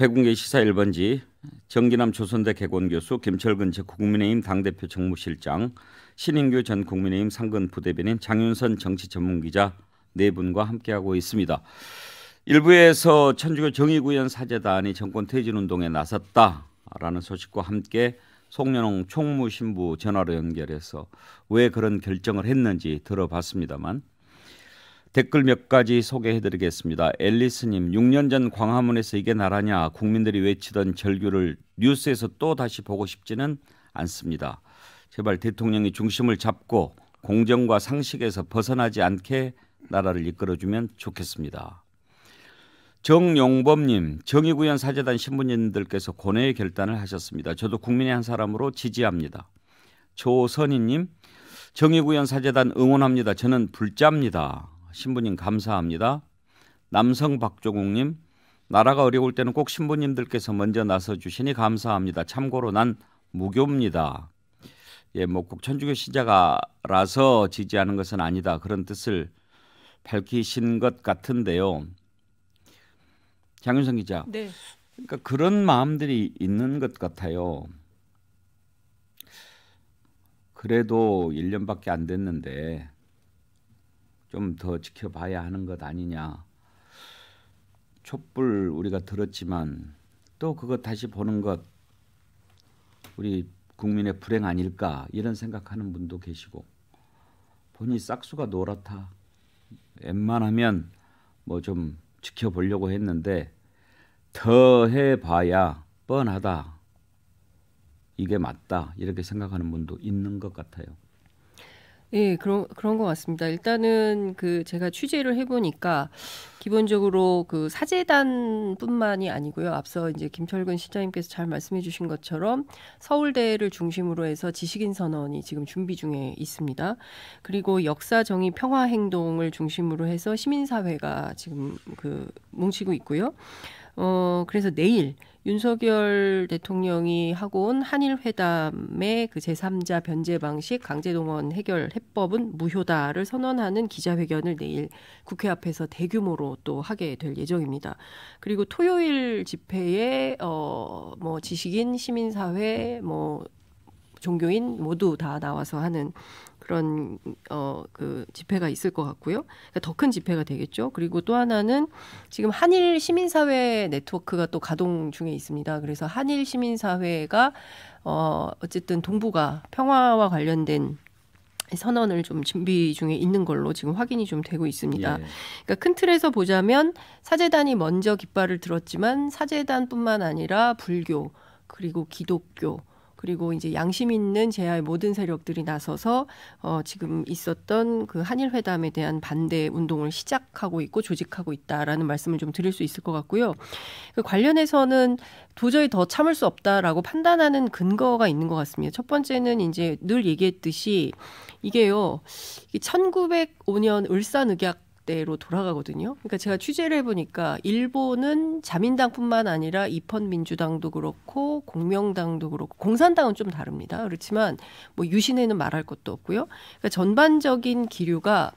해군계 시사 1번지 정기남 조선대 개건교수 김철근 전 국민의힘 당대표 정무실장 신인규 전 국민의힘 상근 부대변인 장윤선 정치전문기자 네 분과 함께하고 있습니다. 일부에서 천주교 정의구현 사제단이 정권 퇴진 운동에 나섰다라는 소식과 함께 송년홍 총무 신부 전화로 연결해서 왜 그런 결정을 했는지 들어봤습니다만 댓글 몇 가지 소개해드리겠습니다. 앨리스님, 6년 전 광화문에서 이게 나라냐 국민들이 외치던 절규를 뉴스에서 또 다시 보고 싶지는 않습니다. 제발 대통령이 중심을 잡고 공정과 상식에서 벗어나지 않게 나라를 이끌어주면 좋겠습니다. 정용범님, 정의구현 사재단 신부님들께서 고뇌의 결단을 하셨습니다. 저도 국민의 한 사람으로 지지합니다. 조선희님, 정의구현 사재단 응원합니다. 저는 불자입니다. 신부님 감사합니다. 남성 박종욱님 나라가 어려울 때는 꼭 신부님들께서 먼저 나서 주시니 감사합니다. 참고로 난 무교입니다. 예, 뭐 국천주교 신자가라서 지지하는 것은 아니다 그런 뜻을 밝히신 것 같은데요. 장윤성 기자. 네. 그러니까 그런 마음들이 있는 것 같아요. 그래도 1년밖에 안 됐는데 좀더 지켜봐야 하는 것 아니냐. 촛불 우리가 들었지만 또 그것 다시 보는 것 우리 국민의 불행 아닐까 이런 생각하는 분도 계시고 본인 싹수가 노랗다. 웬만하면 뭐 좀 지켜보려고 했는데 더 해봐야 뻔하다. 이게 맞다. 이렇게 생각하는 분도 있는 것 같아요. 예, 그런 그런 것 같습니다. 일단은 그 제가 취재를 해보니까 기본적으로 그 사재단뿐만이 아니고요. 앞서 이제 김철근 시장님께서 잘 말씀해주신 것처럼 서울대를 중심으로 해서 지식인 선언이 지금 준비 중에 있습니다. 그리고 역사 정의 평화 행동을 중심으로 해서 시민사회가 지금 그 뭉치고 있고요. 어, 그래서 내일 윤석열 대통령이 하고 온 한일 회담의 그 제3자 변제 방식 강제 동원 해결 해법은 무효다를 선언하는 기자회견을 내일 국회 앞에서 대규모로 또 하게 될 예정입니다. 그리고 토요일 집회에 어 뭐 지식인 시민사회 뭐 종교인 모두 다 나와서 하는 그런 어 그 집회가 있을 것 같고요. 그러니까 더큰 집회가 되겠죠. 그리고 또 하나는 지금 한일 시민사회 네트워크가 또 가동 중에 있습니다. 그래서 한일 시민사회가 어 어쨌든 동북아 평화와 관련된 선언을 좀 준비 중에 있는 걸로 지금 확인이 좀 되고 있습니다. 예. 그러니까 큰 틀에서 보자면 사재단이 먼저 깃발을 들었지만 사재단뿐만 아니라 불교 그리고 기독교 그리고 이제 양심 있는 제야의 모든 세력들이 나서서 어, 지금 있었던 그 한일 회담에 대한 반대 운동을 시작하고 있고 조직하고 있다라는 말씀을 좀 드릴 수 있을 것 같고요. 그 관련해서는 도저히 더 참을 수 없다라고 판단하는 근거가 있는 것 같습니다. 첫 번째는 이제 늘 얘기했듯이 이게요. 1905년 을산의학 때로 돌아가거든요. 그러니까 제가 취재를 해보니까 일본은 자민당뿐만 아니라 입헌민주당도 그렇고 공명당도 그렇고 공산당은 좀 다릅니다. 그렇지만 뭐 유신에는 말할 것도 없고요. 그러니까 전반적인 기류가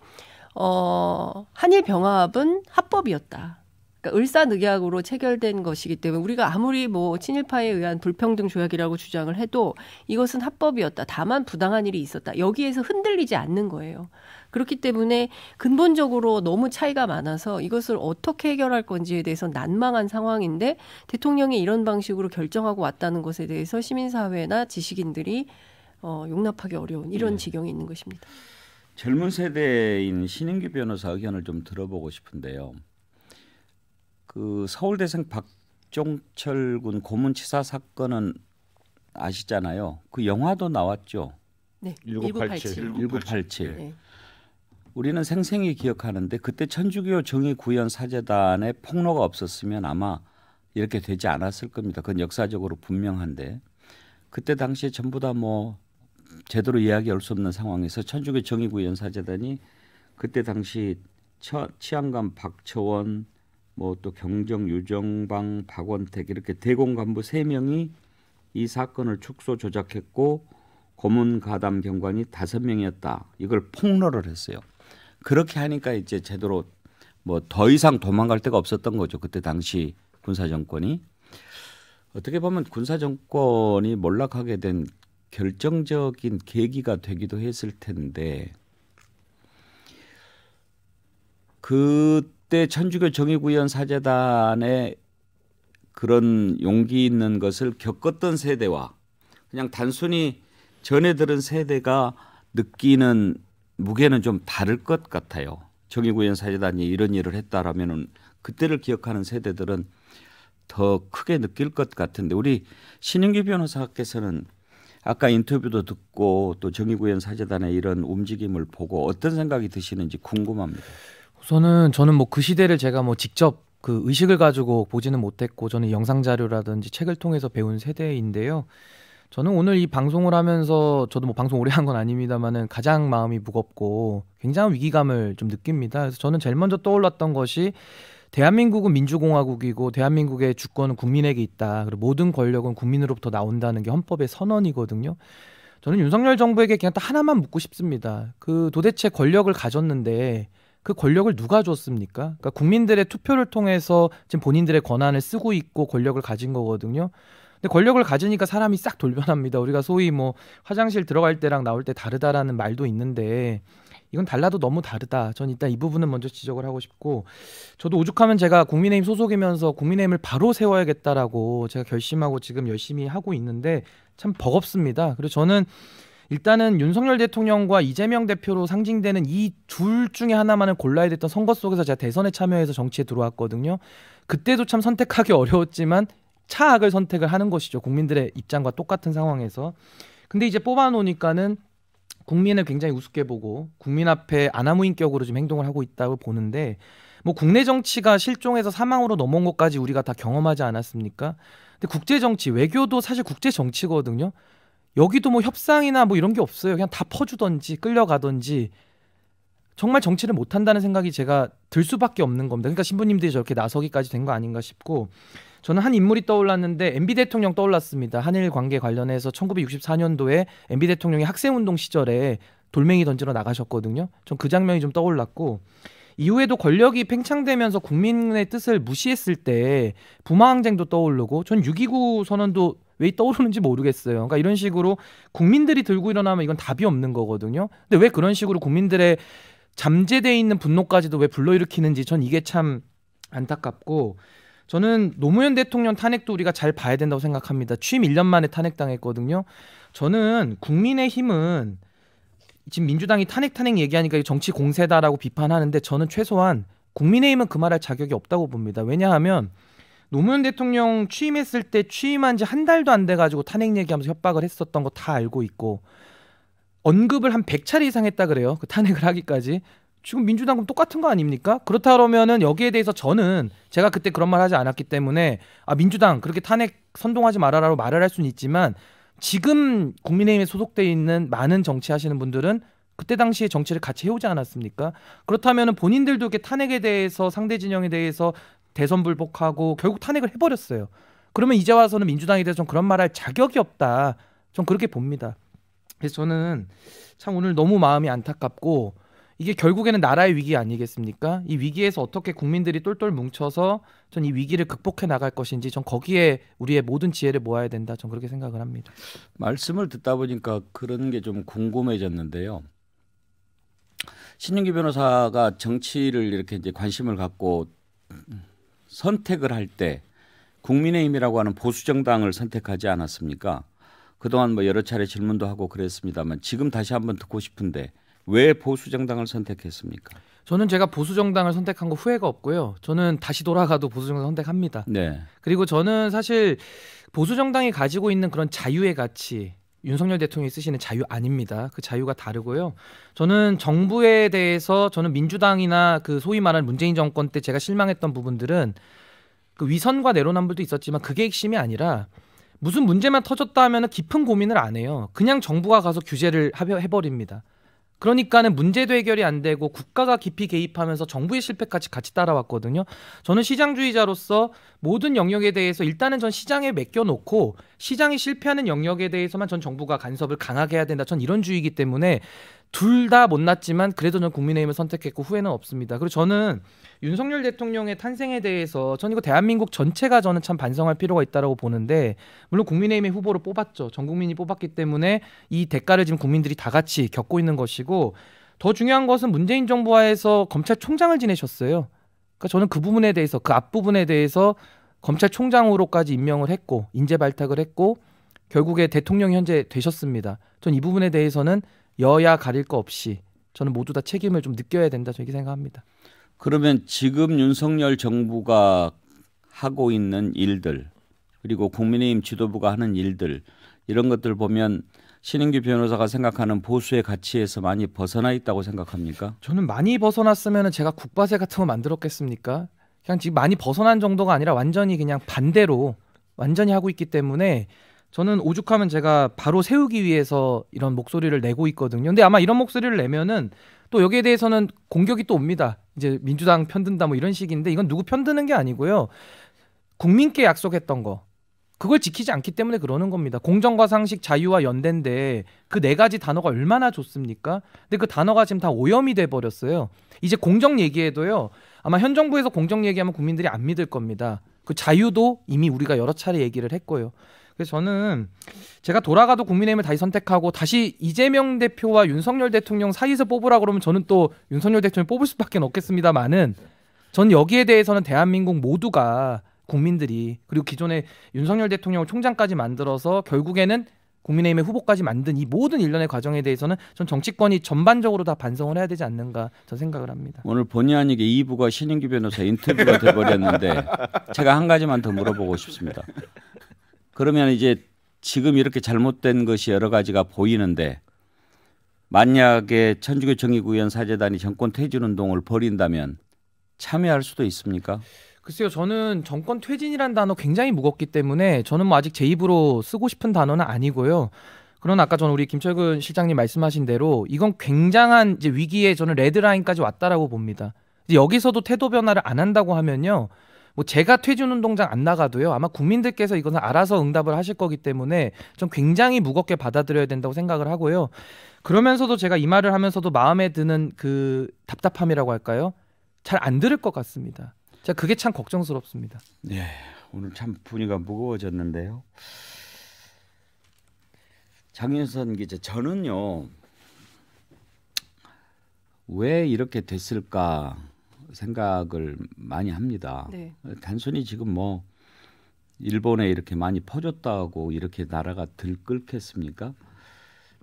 어, 한일 병합은 합법이었다. 그러니까 을사늑약으로 체결된 것이기 때문에 우리가 아무리 뭐 친일파에 의한 불평등 조약이라고 주장을 해도 이것은 합법이었다. 다만 부당한 일이 있었다. 여기에서 흔들리지 않는 거예요. 그렇기 때문에 근본적으로 너무 차이가 많아서 이것을 어떻게 해결할 건지에 대해서 난망한 상황인데 대통령이 이런 방식으로 결정하고 왔다는 것에 대해서 시민사회나 지식인들이 어, 용납하기 어려운 이런 네. 지경이 있는 것입니다. 젊은 세대인 신인규 변호사 의견을 좀 들어보고 싶은데요. 그 서울대생 박종철 군 고문치사 사건은 아시잖아요. 그 영화도 나왔죠. 네. 1987. 1987. 1987. 네. 우리는 생생히 기억하는데 그때 천주교 정의 구현 사제단의 폭로가 없었으면 아마 이렇게 되지 않았을 겁니다. 그건 역사적으로 분명한데 그때 당시에 전부 다 뭐 제대로 이야기할 수 없는 상황에서 천주교 정의 구현 사제단이 그때 당시 처, 치안관 박처원 뭐 또 경정 유정방 박원택 이렇게 대공 간부 세 명이 이 사건을 축소 조작했고 고문 가담 경관이 다섯 명이었다. 이걸 폭로를 했어요. 그렇게 하니까 이제 제대로 뭐 더 이상 도망갈 데가 없었던 거죠. 그때 당시 군사 정권이 어떻게 보면 군사 정권이 몰락하게 된 결정적인 계기가 되기도 했을 텐데 그때 천주교 정의구현 사제단의 그런 용기 있는 것을 겪었던 세대와 그냥 단순히 전해 들은 세대가 느끼는 무게는 좀 다를 것 같아요. 정의구현 사제단이 이런 일을 했다라면 그때를 기억하는 세대들은 더 크게 느낄 것 같은데 우리 신영기 변호사께서는 아까 인터뷰도 듣고 또 정의구현 사제단의 이런 움직임을 보고 어떤 생각이 드시는지 궁금합니다. 우선은 저는 뭐 그 시대를 제가 뭐 직접 그 의식을 가지고 보지는 못했고 저는 영상 자료라든지 책을 통해서 배운 세대인데요. 저는 오늘 이 방송을 하면서 저도 뭐 방송 오래 한 건 아닙니다만은 가장 마음이 무겁고 굉장히 위기감을 좀 느낍니다. 그래서 저는 제일 먼저 떠올랐던 것이 대한민국은 민주공화국이고 대한민국의 주권은 국민에게 있다. 그리고 모든 권력은 국민으로부터 나온다는 게 헌법의 선언이거든요. 저는 윤석열 정부에게 그냥 딱 하나만 묻고 싶습니다. 그 도대체 권력을 가졌는데 그 권력을 누가 줬습니까? 그러니까 국민들의 투표를 통해서 지금 본인들의 권한을 쓰고 있고 권력을 가진 거거든요. 근데 권력을 가지니까 사람이 싹 돌변합니다. 우리가 소위 뭐 화장실 들어갈 때랑 나올 때 다르다라는 말도 있는데 이건 달라도 너무 다르다. 전 일단 이 부분은 먼저 지적을 하고 싶고 저도 오죽하면 제가 국민의힘 소속이면서 국민의힘을 바로 세워야겠다라고 제가 결심하고 지금 열심히 하고 있는데 참 버겁습니다. 그리고 저는 일단은 윤석열 대통령과 이재명 대표로 상징되는 이 둘 중에 하나만을 골라야 됐던 선거 속에서 제가 대선에 참여해서 정치에 들어왔거든요. 그때도 참 선택하기 어려웠지만 차악을 선택을 하는 것이죠. 국민들의 입장과 똑같은 상황에서. 근데 이제 뽑아놓으니까는 국민을 굉장히 우습게 보고 국민 앞에 아나무인격으로 지금 행동을 하고 있다고 보는데 뭐 국내 정치가 실종에서 사망으로 넘어온 것까지 우리가 다 경험하지 않았습니까? 근데 국제 정치 외교도 사실 국제 정치거든요. 여기도 뭐 협상이나 뭐 이런 게 없어요. 그냥 다 퍼주던지 끌려가던지 정말 정치를 못한다는 생각이 제가 들 수밖에 없는 겁니다. 그러니까 신부님들이 저렇게 나서기까지 된 거 아닌가 싶고 저는 한 인물이 떠올랐는데 MB 대통령 떠올랐습니다. 한일 관계 관련해서 1964년도에 MB 대통령이 학생 운동 시절에 돌멩이 던지러 나가셨거든요. 전 그 장면이 좀 떠올랐고 이후에도 권력이 팽창되면서 국민의 뜻을 무시했을 때 부마항쟁도 떠오르고 전 6.29 선언도 왜 떠오르는지 모르겠어요. 그러니까 이런 식으로 국민들이 들고 일어나면 이건 답이 없는 거거든요. 근데 왜 그런 식으로 국민들의 잠재되어 있는 분노까지도 왜 불러일으키는지 전 이게 참 안타깝고 저는 노무현 대통령 탄핵도 우리가 잘 봐야 된다고 생각합니다. 취임 1년 만에 탄핵당했거든요. 저는 국민의힘은 지금 민주당이 탄핵 탄핵 얘기하니까 정치 공세다라고 비판하는데 저는 최소한 국민의힘은 그 말할 자격이 없다고 봅니다. 왜냐하면 노무현 대통령 취임했을 때 취임한 지 한 달도 안 돼가지고 탄핵 얘기하면서 협박을 했었던 거 다 알고 있고 언급을 한 100차례 이상 했다 그래요. 그 탄핵을 하기까지. 지금 민주당은 똑같은 거 아닙니까? 그렇다 그러면은 여기에 대해서 저는 제가 그때 그런 말 하지 않았기 때문에 아 민주당 그렇게 탄핵 선동하지 말아라고 말을 할 수는 있지만 지금 국민의힘에 소속돼 있는 많은 정치하시는 분들은 그때 당시에 정치를 같이 해오지 않았습니까? 그렇다면은 본인들도 이렇게 탄핵에 대해서 상대 진영에 대해서 대선불복하고 결국 탄핵을 해버렸어요. 그러면 이제 와서는 민주당에 대해서 좀 그런 말할 자격이 없다. 좀 그렇게 봅니다. 그래서 저는 참 오늘 너무 마음이 안타깝고 이게 결국에는 나라의 위기 아니겠습니까? 이 위기에서 어떻게 국민들이 똘똘 뭉쳐서 전 이 위기를 극복해 나갈 것인지 전 거기에 우리의 모든 지혜를 모아야 된다. 전 그렇게 생각을 합니다. 말씀을 듣다 보니까 그런 게 좀 궁금해졌는데요. 신윤기 변호사가 정치를 이렇게 이제 관심을 갖고 선택을 할 때 국민의힘이라고 하는 보수 정당을 선택하지 않았습니까? 그동안 뭐 여러 차례 질문도 하고 그랬습니다만 지금 다시 한번 듣고 싶은데 왜 보수 정당을 선택했습니까? 저는 제가 보수 정당을 선택한 거 후회가 없고요. 저는 다시 돌아가도 보수 정당 선택합니다. 네. 그리고 저는 사실 보수 정당이 가지고 있는 그런 자유의 가치 윤석열 대통령이 쓰시는 자유 아닙니다. 그 자유가 다르고요. 저는 정부에 대해서 저는 민주당이나 그 소위 말하는 문재인 정권 때 제가 실망했던 부분들은 그 위선과 내로남불도 있었지만 그게 핵심이 아니라 무슨 문제만 터졌다 하면 깊은 고민을 안 해요. 그냥 정부가 가서 규제를 해버립니다. 그러니까는 문제도 해결이 안 되고 국가가 깊이 개입하면서 정부의 실패까지 같이 따라왔거든요. 저는 시장주의자로서 모든 영역에 대해서 일단은 전 시장에 맡겨놓고 시장이 실패하는 영역에 대해서만 전 정부가 간섭을 강하게 해야 된다. 전 이런 주의이기 때문에 둘다 못났지만 그래도 저는 국민의힘을 선택했고 후회는 없습니다. 그리고 저는 윤석열 대통령의 탄생에 대해서 저는 이거 대한민국 전체가 저는 참 반성할 필요가 있다라고 보는데 물론 국민의힘의 후보를 뽑았죠. 전 국민이 뽑았기 때문에 이 대가를 지금 국민들이 다 같이 겪고 있는 것이고 더 중요한 것은 문재인 정부와에서 검찰총장을 지내셨어요. 그러니까 저는 그 부분에 대해서 그 앞부분에 대해서 검찰총장으로까지 임명을 했고 인재 발탁을 했고 결국에 대통령 현재 되셨습니다. 전 이 부분에 대해서는 여야 가릴 거 없이 저는 모두 다 책임을 좀 느껴야 된다 저렇게 생각합니다. 그러면 지금 윤석열 정부가 하고 있는 일들 그리고 국민의힘 지도부가 하는 일들 이런 것들 보면 신인규 변호사가 생각하는 보수의 가치에서 많이 벗어나 있다고 생각합니까? 저는 많이 벗어났으면 제가 국바세 같은 거 만들었겠습니까? 그냥 지금 많이 벗어난 정도가 아니라 완전히 그냥 반대로 완전히 하고 있기 때문에 저는 오죽하면 제가 바로 세우기 위해서 이런 목소리를 내고 있거든요. 근데 아마 이런 목소리를 내면은 또 여기에 대해서는 공격이 또 옵니다. 이제 민주당 편든다 뭐 이런 식인데 이건 누구 편드는 게 아니고요. 국민께 약속했던 거 그걸 지키지 않기 때문에 그러는 겁니다. 공정과 상식, 자유와 연대인데 그 네 가지 단어가 얼마나 좋습니까? 근데 그 단어가 지금 다 오염이 돼 버렸어요. 이제 공정 얘기해도요. 아마 현 정부에서 공정 얘기하면 국민들이 안 믿을 겁니다. 그 자유도 이미 우리가 여러 차례 얘기를 했고요. 그래서 저는 제가 돌아가도 국민의힘을 다시 선택하고 다시 이재명 대표와 윤석열 대통령 사이에서 뽑으라 그러면 저는 또 윤석열 대통령 뽑을 수밖에 없겠습니다만은 전 여기에 대해서는 대한민국 모두가 국민들이 그리고 기존에 윤석열 대통령을 총장까지 만들어서 결국에는 국민의힘의 후보까지 만든 이 모든 일련의 과정에 대해서는 전 정치권이 전반적으로 다 반성을 해야 되지 않는가 저 생각을 합니다. 오늘 본의 아니게 이부가 신인규 변호사 인터뷰가 돼버렸는데 제가 한 가지만 더 물어보고 싶습니다. 그러면 이제 지금 이렇게 잘못된 것이 여러 가지가 보이는데 만약에 천주교 정의구현 사재단이 정권 퇴진 운동을 벌인다면 참여할 수도 있습니까? 글쎄요, 저는 정권 퇴진이란 단어 굉장히 무겁기 때문에 저는 뭐 아직 제 입으로 쓰고 싶은 단어는 아니고요. 그러나 아까 저는 우리 김철근 실장님 말씀하신 대로 이건 굉장한 이제 위기에 저는 레드라인까지 왔다라고 봅니다. 이제 여기서도 태도 변화를 안 한다고 하면요. 뭐 제가 퇴준 운동장 안 나가도요. 아마 국민들께서 이것은 알아서 응답을 하실 거기 때문에 좀 굉장히 무겁게 받아들여야 된다고 생각을 하고요. 그러면서도 제가 이 말을 하면서도 마음에 드는 그 답답함이라고 할까요? 잘 안 들을 것 같습니다. 제가 그게 참 걱정스럽습니다. 네, 오늘 참 분위기가 무거워졌는데요. 장윤선 기자, 저는요. 왜 이렇게 됐을까? 생각을 많이 합니다. 네. 단순히 지금 뭐 일본에 이렇게 많이 퍼졌다고 이렇게 나라가 들끓겠습니까?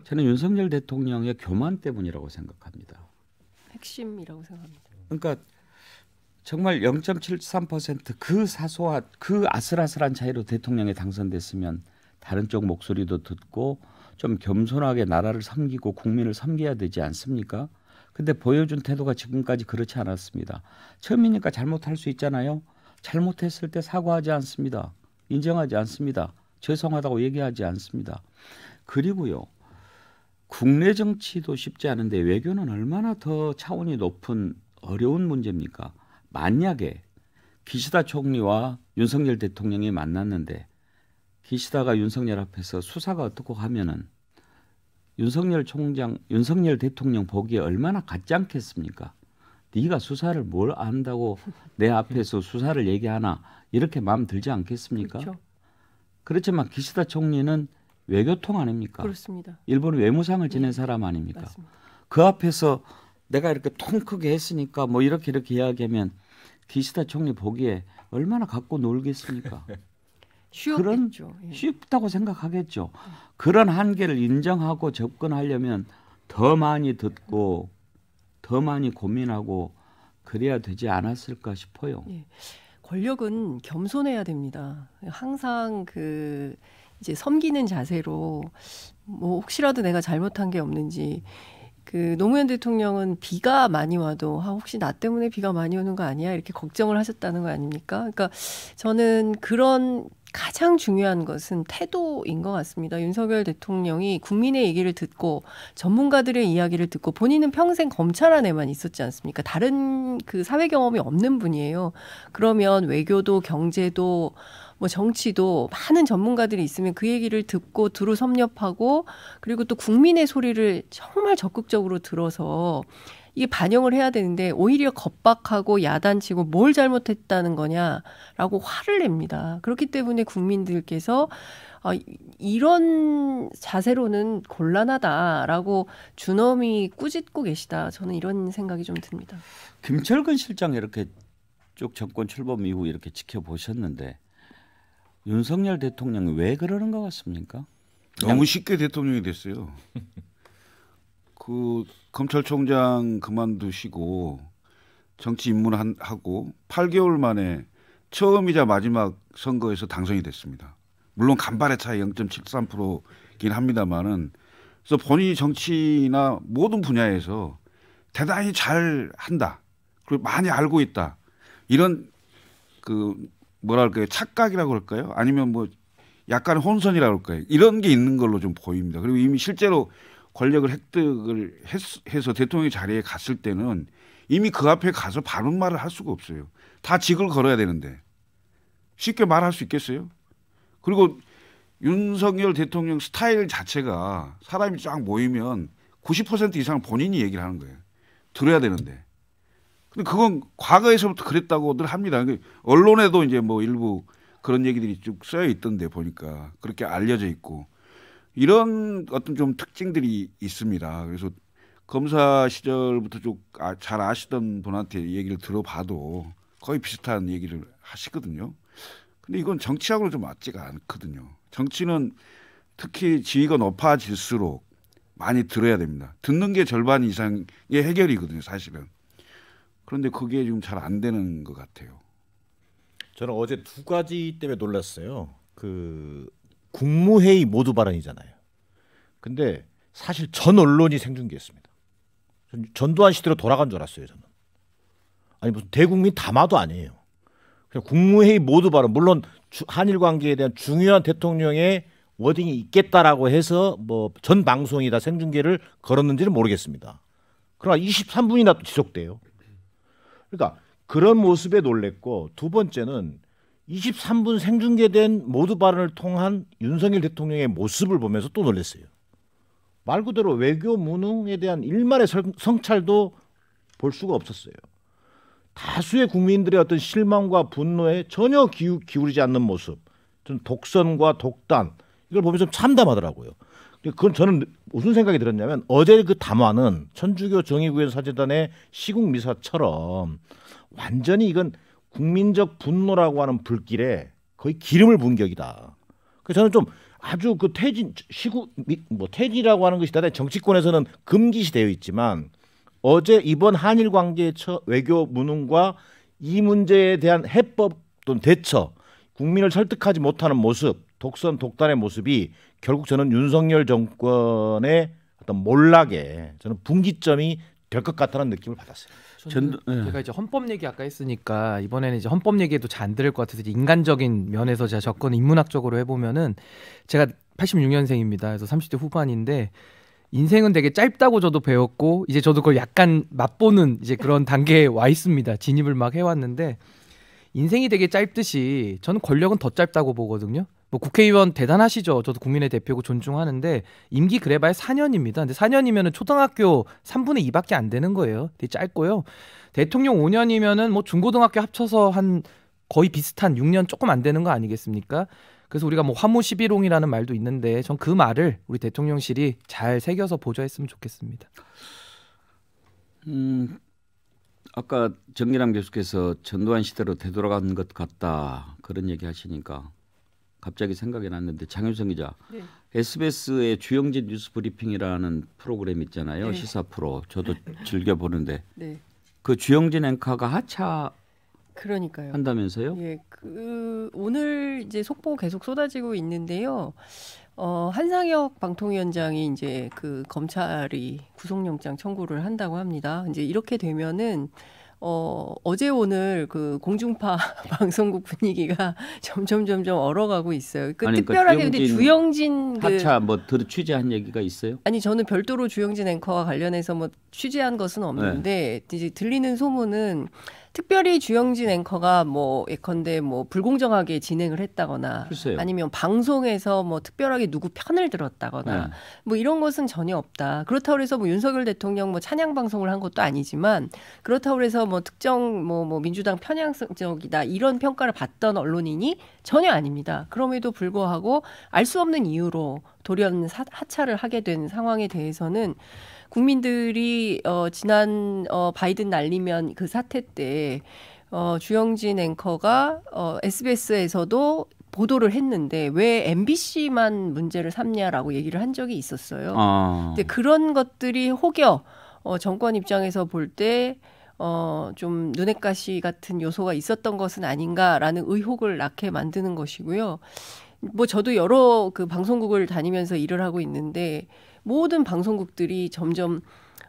저는 윤석열 대통령의 교만 때문이라고 생각합니다. 핵심이라고 생각합니다. 그러니까 정말 0.73%그 사소한 그 아슬아슬한 차이로 대통령에 당선됐으면 다른 쪽 목소리도 듣고 좀 겸손하게 나라를 섬기고 국민을 섬겨야 되지 않습니까? 근데 보여준 태도가 지금까지 그렇지 않았습니다. 처음이니까 잘못할 수 있잖아요. 잘못했을 때 사과하지 않습니다. 인정하지 않습니다. 죄송하다고 얘기하지 않습니다. 그리고요. 국내 정치도 쉽지 않은데 외교는 얼마나 더 차원이 높은 어려운 문제입니까? 만약에 기시다 총리와 윤석열 대통령이 만났는데 기시다가 윤석열 앞에서 수사가 어떻고 하면은 윤석열 총장, 윤석열 대통령 보기에 얼마나 같지 않겠습니까? 네가 수사를 뭘 안다고 내 예. 앞에서 수사를 얘기하나 이렇게 마음 들지 않겠습니까? 그렇죠. 그렇지만 기시다 총리는 외교통 아닙니까? 그렇습니다. 일본 외무상을 예. 지낸 네. 사람 아닙니까? 맞습니다. 그 앞에서 내가 이렇게 통 크게 했으니까 뭐 이렇게 이렇게 이야기하면 기시다 총리 보기에 얼마나 갖고 놀겠습니까? 쉬웠겠죠. 그런 쉽다고 예. 생각하겠죠. 그런 한계를 인정하고 접근하려면 더 많이 듣고 더 많이 고민하고 그래야 되지 않았을까 싶어요. 예. 권력은 겸손해야 됩니다. 항상 그 이제 섬기는 자세로 뭐 혹시라도 내가 잘못한 게 없는지 그 노무현 대통령은 비가 많이 와도 아 혹시 나 때문에 비가 많이 오는 거 아니야 이렇게 걱정을 하셨다는 거 아닙니까? 그러니까 저는 그런 가장 중요한 것은 태도인 것 같습니다. 윤석열 대통령이 국민의 얘기를 듣고 전문가들의 이야기를 듣고 본인은 평생 검찰 안에만 있었지 않습니까? 다른 그 사회 경험이 없는 분이에요. 그러면 외교도 경제도 뭐 정치도 많은 전문가들이 있으면 그 얘기를 듣고 두루 섭렵하고 그리고 또 국민의 소리를 정말 적극적으로 들어서 이게 반영을 해야 되는데 오히려 겁박하고 야단치고 뭘 잘못했다는 거냐라고 화를 냅니다. 그렇기 때문에 국민들께서 아, 이런 자세로는 곤란하다라고 준엄이 꾸짖고 계시다. 저는 이런 생각이 좀 듭니다. 김철근 실장 이렇게 쭉 정권 출범 이후 이렇게 지켜보셨는데 윤석열 대통령이 왜 그러는 것 같습니까? 너무 쉽게 대통령이 됐어요. 그 검찰총장 그만두시고 정치 입문하고 8개월 만에 처음이자 마지막 선거에서 당선이 됐습니다. 물론 간발의 차이 0.73%긴 합니다만은 그래서 본인이 정치나 모든 분야에서 대단히 잘 한다. 그리고 많이 알고 있다. 이런 그 뭐랄까요 착각이라고 할까요? 아니면 뭐 약간 혼선이라고 할까요? 이런 게 있는 걸로 좀 보입니다. 그리고 이미 실제로 권력을 획득을 해서 대통령 자리에 갔을 때는 이미 그 앞에 가서 바른 말을 할 수가 없어요. 다 직을 걸어야 되는데 쉽게 말할 수 있겠어요? 그리고 윤석열 대통령 스타일 자체가 사람이 쫙 모이면 90% 이상 본인이 얘기를 하는 거예요. 들어야 되는데. 근데 그건 과거에서부터 그랬다고들 합니다. 언론에도 이제 뭐 일부 그런 얘기들이 쭉 쓰여 있던데 보니까 그렇게 알려져 있고 이런 어떤 좀 특징들이 있습니다. 그래서 검사 시절부터 좀잘 아, 아시던 분한테 얘기를 들어봐도 거의 비슷한 얘기를 하시거든요. 근데 이건 정치학으로좀 맞지가 않거든요. 정치는 특히 지위가 높아질수록 많이 들어야 됩니다. 듣는 게 절반 이상의 해결이거든요, 사실은. 그런데 그게 지금 잘 안 되는 것 같아요. 저는 어제 두 가지 때문에 놀랐어요. 그 국무회의 모두 발언이잖아요. 근데 사실 전 언론이 생중계했습니다. 전두환 시대로 돌아간 줄 알았어요, 저는. 아니 무슨 대국민 담화도 아니에요. 그냥 국무회의 모두 발언. 물론 주, 한일 관계에 대한 중요한 대통령의 워딩이 있겠다라고 해서 뭐 전 방송이 다 생중계를 걸었는지는 모르겠습니다. 그러나 23분이나 또 지속돼요. 그러니까 그런 모습에 놀랬고 두 번째는 23분 생중계된 모두 발언을 통한 윤석열 대통령의 모습을 보면서 또 놀랐어요. 말 그대로 외교 무능에 대한 일말의 성찰도 볼 수가 없었어요. 다수의 국민들의 어떤 실망과 분노에 전혀 기울이지 않는 모습, 좀 독선과 독단 이걸 보면서 참담하더라고요. 그건 저는 무슨 생각이 들었냐면 어제 그 담화는 천주교 정의구현 사제단의 시국 미사처럼 완전히 이건 국민적 분노라고 하는 불길에 거의 기름을 부은 격이다. 그래서 저는 좀 아주 그 퇴진 시구 뭐 퇴진이라고 하는 것이 다 정치권에서는 금기시 되어 있지만 어제 이번 한일 관계 외교 문흥과 이 문제에 대한 해법 또는 대처 국민을 설득하지 못하는 모습 독선 독단의 모습이 결국 저는 윤석열 정권의 어떤 몰락에 저는 분기점이 될 것 같다는 느낌을 받았어요. 저는 전, 네. 제가 이제 헌법 얘기 아까 했으니까 이번에는 이제 헌법 얘기도 잘 안 들을 것 같아서 인간적인 면에서 제가 접근 인문학적으로 해보면은 제가 86년생입니다. 그래서 30대 후반인데 인생은 되게 짧다고 저도 배웠고 이제 저도 그걸 약간 맛보는 이제 그런 단계에 와 있습니다. 진입을 막 해왔는데 인생이 되게 짧듯이 저는 권력은 더 짧다고 보거든요. 뭐 국회의원 대단하시죠. 저도 국민의 대표고 존중하는데 임기 그래봐야 4년입니다. 근데 4년이면 초등학교 3분의 2밖에 안 되는 거예요. 되게 짧고요. 대통령 5년이면뭐 중고등학교 합쳐서 한 거의 비슷한 6년 조금 안 되는 거 아니겠습니까? 그래서 우리가 뭐 화무 11홍이라는 말도 있는데 전 그 말을 우리 대통령실이 잘 새겨서 보좌했으면 좋겠습니다. 음, 아까 정기남 교수께서 전두환 시대로 되돌아간 것 같다 그런 얘기 하시니까 갑자기 생각이 났는데 장윤성 기자 네. SBS의 주영진 뉴스 브리핑이라는 프로그램 있잖아요 네. 시사 프로 저도 즐겨 보는데 네. 그 주영진 앵커가 하차 그러니까요. 한다면서요? 예, 그 오늘 이제 속보 계속 쏟아지고 있는데요. 어, 한상혁 방통위원장이 이제 그 검찰이 구속영장 청구를 한다고 합니다. 이제 이렇게 되면은 어, 어제 오늘 그 공중파 방송국 분위기가 점점 점점 얼어가고 있어요. 그 아니, 그 특별하게 그러 주영진, 근데 주영진 그 하차 그, 뭐 취재한 얘기가 있어요? 아니 저는 별도로 주영진 앵커와 관련해서 뭐 취재한 것은 없는데 네. 이제 들리는 소문은 특별히 주영진 앵커가 뭐 예컨대 뭐 불공정하게 진행을 했다거나 글쎄요. 아니면 방송에서 뭐 특별하게 누구 편을 들었다거나 네. 뭐 이런 것은 전혀 없다. 그렇다고 해서 뭐 윤석열 대통령 뭐 찬양 방송을 한 것도 아니지만 그렇다고 해서 뭐 특정 뭐, 뭐 민주당 편향적이다 성 이런 평가를 받던 언론인이 전혀 아닙니다. 그럼에도 불구하고 알 수 없는 이유로 돌연 하차를 하게 된 상황에 대해서는 국민들이 어, 지난 어, 바이든 날리면 그 사태 때 어, 주영진 앵커가 어, SBS에서도 보도를 했는데 왜 MBC만 문제를 삼냐라고 얘기를 한 적이 있었어요. 아. 근데 그런 것들이 혹여 어, 정권 입장에서 볼 때 어, 좀 눈엣가시 같은 요소가 있었던 것은 아닌가라는 의혹을 낳게 만드는 것이고요. 뭐 저도 여러 그 방송국을 다니면서 일을 하고 있는데 모든 방송국들이 점점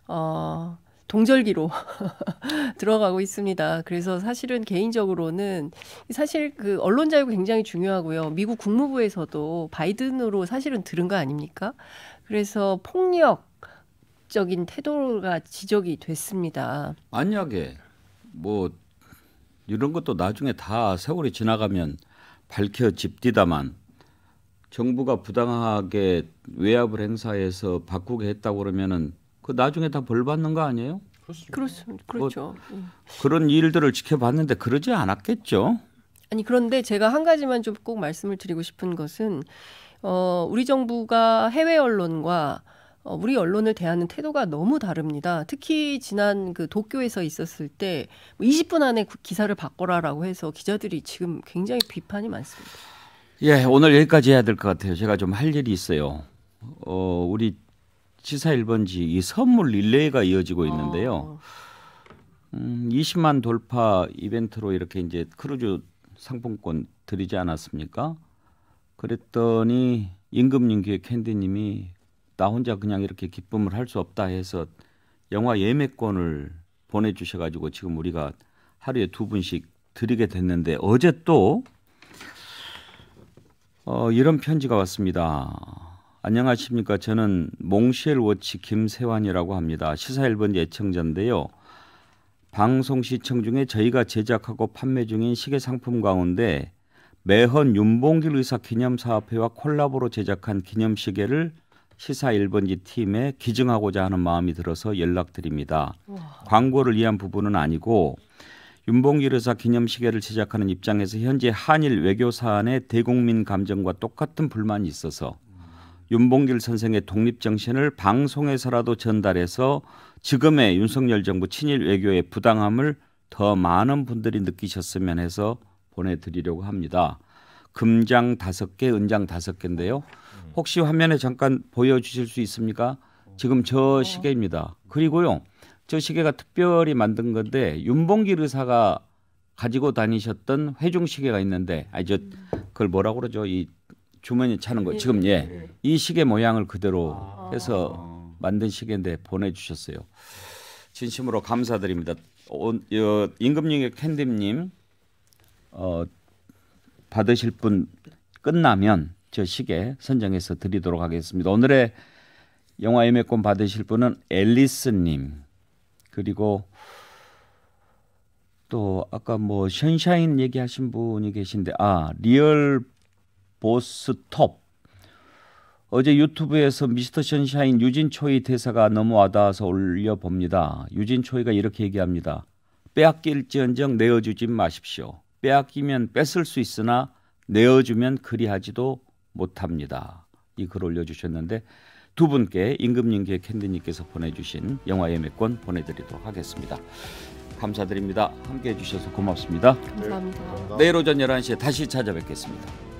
어, 동절기로 들어가고 있습니다. 그래서 사실은 개인적으로는 사실 그 언론 자유가 굉장히 중요하고요. 미국 국무부에서도 바이든으로 사실은 들은 거 아닙니까? 그래서 폭력적인 태도가 지적이 됐습니다. 만약에 뭐 이런 것도 나중에 다 세월이 지나가면 밝혀집디다만 정부가 부당하게 외압을 행사해서 바꾸게 했다고 그러면은 그 나중에 다 벌 받는 거 아니에요? 그렇습니다. 뭐 그렇죠. 뭐 그런 일들을 지켜봤는데 그러지 않았겠죠. 아니 그런데 제가 한 가지만 좀 꼭 말씀을 드리고 싶은 것은 어 우리 정부가 해외 언론과 어, 우리 언론을 대하는 태도가 너무 다릅니다. 특히 지난 그 도쿄에서 있었을 때 20분 뭐 안에 기사를 바꿔라라고 해서 기자들이 지금 굉장히 비판이 많습니다. 예, 오늘 여기까지 해야 될 것 같아요. 제가 좀 할 일이 있어요. 어, 우리 지사 1번지 이 선물 릴레이가 이어지고 있는데요. 어. 음, 20만 돌파 이벤트로 이렇게 이제 크루즈 상품권 드리지 않았습니까? 그랬더니 임금님 께 캔디님이 나 혼자 그냥 이렇게 기쁨을 할 수 없다 해서 영화 예매권을 보내주셔가지고 지금 우리가 하루에 두 분씩 드리게 됐는데 어제 또 어, 이런 편지가 왔습니다. 안녕하십니까. 저는 몽쉘 워치 김세환이라고 합니다. 시사 1번 예청자인데요. 방송 시청 중에 저희가 제작하고 판매 중인 시계 상품 가운데 매헌 윤봉길 의사 기념사업회와 콜라보로 제작한 기념시계를 시사 1번지 팀에 기증하고자 하는 마음이 들어서 연락드립니다. 우와. 광고를 위한 부분은 아니고 윤봉길 의사 기념식회를 제작하는 입장에서 현재 한일 외교 사안의 대국민 감정과 똑같은 불만이 있어서 윤봉길 선생의 독립 정신을 방송에서라도 전달해서 지금의 윤석열 정부 친일 외교의 부당함을 더 많은 분들이 느끼셨으면 해서 보내드리려고 합니다. 금장 다섯 개, 은장 다섯 개인데요. 혹시 화면에 잠깐 보여주실 수 있습니까? 지금 저 시계입니다. 그리고요, 저 시계가 특별히 만든 건데 윤봉길 의사가 가지고 다니셨던 회중 시계가 있는데 아저 그걸 뭐라고 그러죠 이 주머니 차는 거 예. 지금 예이 예. 시계 모양을 그대로 아. 해서 만든 시계인데 보내주셨어요 진심으로 감사드립니다 어, 임금님의 캔디님 어, 받으실 분 끝나면 저 시계 선정해서 드리도록 하겠습니다 오늘의 영화 예매권 받으실 분은 앨리스님 그리고 또 아까 뭐 션샤인 얘기하신 분이 계신데 아 리얼 보스톱 어제 유튜브에서 미스터 션샤인 유진초이 대사가 너무 와닿아서 올려봅니다. 유진초이가 이렇게 얘기합니다. 빼앗길지언정 내어주지 마십시오. 빼앗기면 뺏을 수 있으나 내어주면 그리하지도 못합니다. 이 글 올려주셨는데 두 분께 임금님께 캔디님께서 보내주신 영화 예매권 보내드리도록 하겠습니다. 감사드립니다. 함께해 주셔서 고맙습니다. 감사합니다. 네, 내일 오전 11시에 다시 찾아뵙겠습니다.